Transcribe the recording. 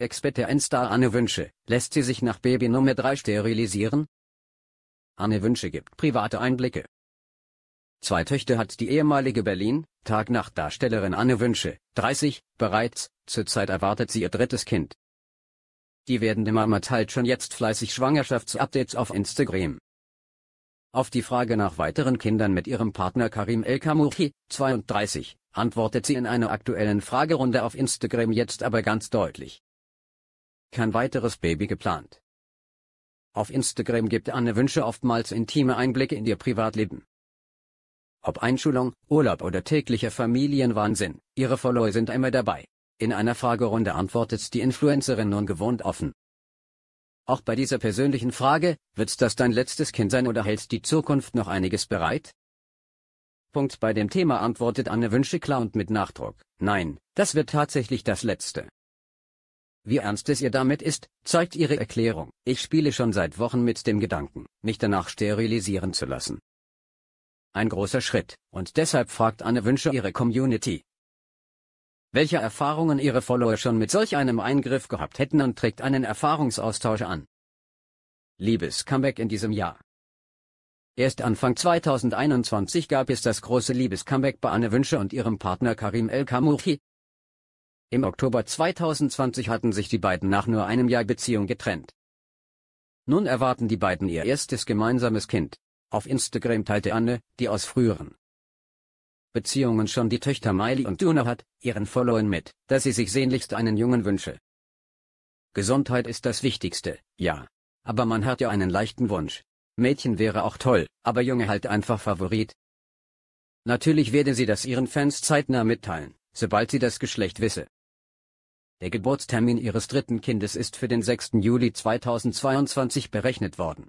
Experte 1 Star Anne Wünsche, lässt sie sich nach Baby Nummer 3 sterilisieren? Anne Wünsche gibt private Einblicke. Zwei Töchter hat die ehemalige Berlin, Tag-Nacht-Darstellerin Anne Wünsche, 30, bereits, zurzeit erwartet sie ihr drittes Kind. Die werdende Mama teilt schon jetzt fleißig Schwangerschaftsupdates auf Instagram. Auf die Frage nach weiteren Kindern mit ihrem Partner Karim El Kamouchi, 32, antwortet sie in einer aktuellen Fragerunde auf Instagram jetzt aber ganz deutlich kein weiteres Baby geplant. Auf Instagram gibt Anne Wünsche oftmals intime Einblicke in ihr Privatleben. Ob Einschulung, Urlaub oder täglicher Familienwahnsinn, ihre Follower sind immer dabei. In einer Fragerunde antwortet die Influencerin nun gewohnt offen. Auch bei dieser persönlichen Frage, wird das dein letztes Kind sein oder hält die Zukunft noch einiges bereit? Punkt bei dem Thema antwortet Anne Wünsche klar und mit Nachdruck, nein, das wird tatsächlich das letzte. Wie ernst es ihr damit ist, zeigt ihre Erklärung. Ich spiele schon seit Wochen mit dem Gedanken, mich danach sterilisieren zu lassen. Ein großer Schritt, und deshalb fragt Anne Wünsche ihre Community, welche Erfahrungen ihre Follower schon mit solch einem Eingriff gehabt hätten und trägt einen Erfahrungsaustausch an. Liebes Comeback in diesem Jahr. Erst Anfang 2021 gab es das große Liebes Comeback bei Anne Wünsche und ihrem Partner Karim El Kamuchi, im Oktober 2020 hatten sich die beiden nach nur einem Jahr Beziehung getrennt. Nun erwarten die beiden ihr erstes gemeinsames Kind. Auf Instagram teilte Anne, die aus früheren Beziehungen schon die Töchter Miley und Duna hat, ihren Followern mit, dass sie sich sehnlichst einen Jungen wünsche. Gesundheit ist das Wichtigste, ja. Aber man hat ja einen leichten Wunsch. Mädchen wäre auch toll, aber Junge halt einfach Favorit. Natürlich werde sie das ihren Fans zeitnah mitteilen, sobald sie das Geschlecht wisse. Der Geburtstermin ihres dritten Kindes ist für den 6. Juli 2022 berechnet worden